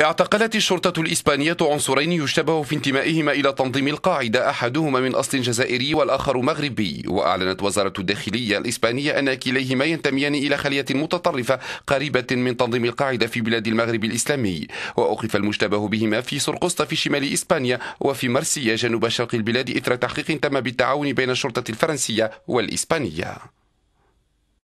اعتقلت الشرطة الإسبانية عنصرين يشتبه في انتمائهما إلى تنظيم القاعدة أحدهما من أصل جزائري والآخر مغربي وأعلنت وزارة الداخلية الإسبانية أن كليهما ينتميان إلى خلية متطرفة قريبة من تنظيم القاعدة في بلاد المغرب الإسلامي وأوقف المشتبه بهما في سرقسطة في شمال إسبانيا وفي مرسية جنوب شرق البلاد إثر تحقيق تم بالتعاون بين الشرطة الفرنسية والإسبانية